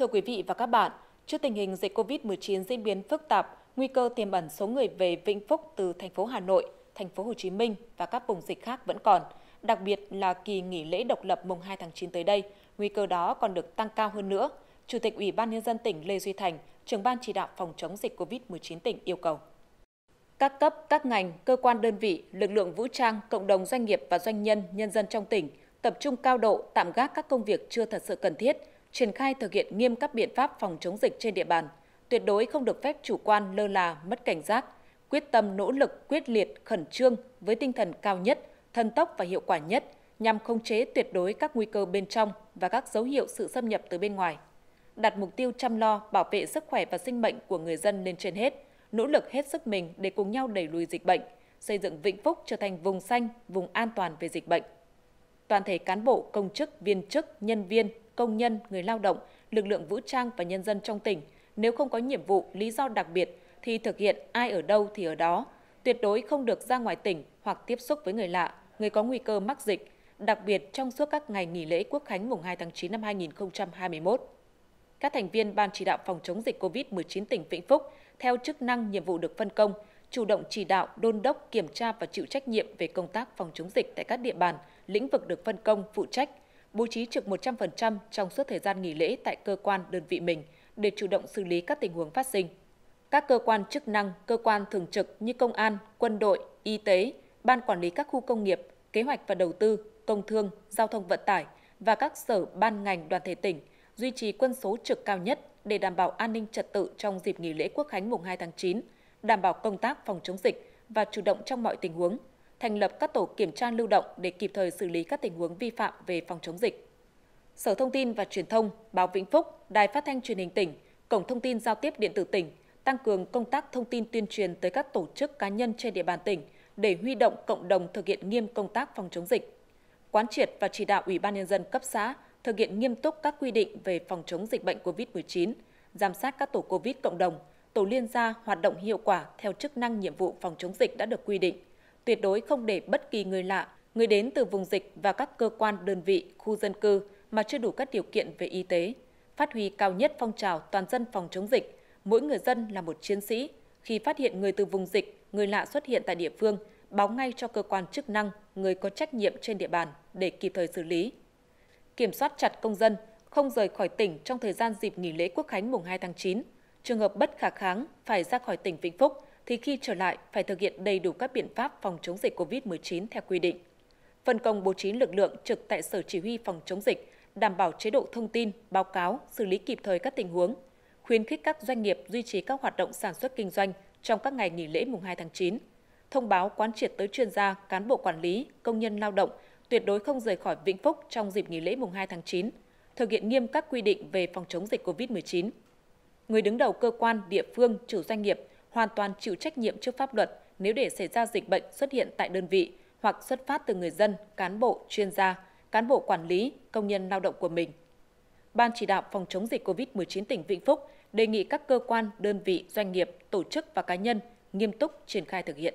Thưa quý vị và các bạn, trước tình hình dịch COVID-19 diễn biến phức tạp, nguy cơ tiềm ẩn số người về Vĩnh Phúc từ thành phố Hà Nội, thành phố Hồ Chí Minh và các vùng dịch khác vẫn còn. Đặc biệt là kỳ nghỉ lễ độc lập mùng 2 tháng 9 tới đây, nguy cơ đó còn được tăng cao hơn nữa. Chủ tịch Ủy ban Nhân dân tỉnh Lê Duy Thành, trưởng ban chỉ đạo phòng chống dịch COVID-19 tỉnh yêu cầu. Các cấp, các ngành, cơ quan đơn vị, lực lượng vũ trang, cộng đồng doanh nghiệp và doanh nhân, nhân dân trong tỉnh tập trung cao độ tạm gác các công việc chưa thật sự cần thiết, triển khai thực hiện nghiêm các biện pháp phòng chống dịch trên địa bàn, tuyệt đối không được phép chủ quan lơ là, mất cảnh giác, quyết tâm nỗ lực, quyết liệt, khẩn trương với tinh thần cao nhất, thân tốc và hiệu quả nhất nhằm khống chế tuyệt đối các nguy cơ bên trong và các dấu hiệu sự xâm nhập từ bên ngoài. Đặt mục tiêu chăm lo, bảo vệ sức khỏe và sinh mệnh của người dân lên trên hết, nỗ lực hết sức mình để cùng nhau đẩy lùi dịch bệnh, xây dựng Vĩnh Phúc trở thành vùng xanh, vùng an toàn về dịch bệnh. Toàn thể cán bộ, công chức, viên chức, nhân viên, công nhân, người lao động, lực lượng vũ trang và nhân dân trong tỉnh, nếu không có nhiệm vụ, lý do đặc biệt thì thực hiện ai ở đâu thì ở đó, tuyệt đối không được ra ngoài tỉnh hoặc tiếp xúc với người lạ, người có nguy cơ mắc dịch, đặc biệt trong suốt các ngày nghỉ lễ Quốc khánh mùng 2 tháng 9 năm 2021. Các thành viên Ban chỉ đạo phòng chống dịch COVID-19 tỉnh Vĩnh Phúc theo chức năng nhiệm vụ được phân công, chủ động chỉ đạo, đôn đốc, kiểm tra và chịu trách nhiệm về công tác phòng chống dịch tại các địa bàn, lĩnh vực được phân công, phụ trách, bố trí trực 100% trong suốt thời gian nghỉ lễ tại cơ quan đơn vị mình để chủ động xử lý các tình huống phát sinh. Các cơ quan chức năng, cơ quan thường trực như công an, quân đội, y tế, ban quản lý các khu công nghiệp, kế hoạch và đầu tư, công thương, giao thông vận tải và các sở ban ngành đoàn thể tỉnh duy trì quân số trực cao nhất để đảm bảo an ninh trật tự trong dịp nghỉ lễ Quốc khánh mùng 2 tháng 9, đảm bảo công tác phòng chống dịch và chủ động trong mọi tình huống – thành lập các tổ kiểm tra lưu động để kịp thời xử lý các tình huống vi phạm về phòng chống dịch. Sở Thông tin và Truyền thông, Báo Vĩnh Phúc, Đài Phát thanh Truyền hình tỉnh, Cổng Thông tin Giao tiếp Điện tử tỉnh tăng cường công tác thông tin tuyên truyền tới các tổ chức cá nhân trên địa bàn tỉnh để huy động cộng đồng thực hiện nghiêm công tác phòng chống dịch. Quán triệt và chỉ đạo Ủy ban nhân dân cấp xã thực hiện nghiêm túc các quy định về phòng chống dịch bệnh COVID-19, giám sát các tổ COVID cộng đồng, tổ liên gia hoạt động hiệu quả theo chức năng nhiệm vụ phòng chống dịch đã được quy định tuyệt đối không để bất kỳ người lạ, người đến từ vùng dịch và các cơ quan đơn vị, khu dân cư mà chưa đủ các điều kiện về y tế, phát huy cao nhất phong trào toàn dân phòng chống dịch, mỗi người dân là một chiến sĩ. Khi phát hiện người từ vùng dịch, người lạ xuất hiện tại địa phương, báo ngay cho cơ quan chức năng, người có trách nhiệm trên địa bàn để kịp thời xử lý. Kiểm soát chặt công dân, không rời khỏi tỉnh trong thời gian dịp nghỉ lễ Quốc khánh mùng 2 tháng 9. Trường hợp bất khả kháng phải ra khỏi tỉnh Vĩnh Phúc – thì khi trở lại phải thực hiện đầy đủ các biện pháp phòng chống dịch COVID-19 theo quy định. Phân công bố trí lực lượng trực tại Sở Chỉ huy phòng chống dịch, đảm bảo chế độ thông tin, báo cáo, xử lý kịp thời các tình huống, khuyến khích các doanh nghiệp duy trì các hoạt động sản xuất kinh doanh trong các ngày nghỉ lễ mùng 2 tháng 9, thông báo quán triệt tới chuyên gia, cán bộ quản lý, công nhân lao động tuyệt đối không rời khỏi Vĩnh Phúc trong dịp nghỉ lễ mùng 2 tháng 9, thực hiện nghiêm các quy định về phòng chống dịch COVID-19. Người đứng đầu cơ quan, địa phương, chủ doanh nghiệp hoàn toàn chịu trách nhiệm trước pháp luật nếu để xảy ra dịch bệnh xuất hiện tại đơn vị hoặc xuất phát từ người dân, cán bộ, chuyên gia, cán bộ quản lý, công nhân lao động của mình. Ban chỉ đạo phòng chống dịch COVID-19 tỉnh Vĩnh Phúc đề nghị các cơ quan, đơn vị, doanh nghiệp, tổ chức và cá nhân nghiêm túc triển khai thực hiện.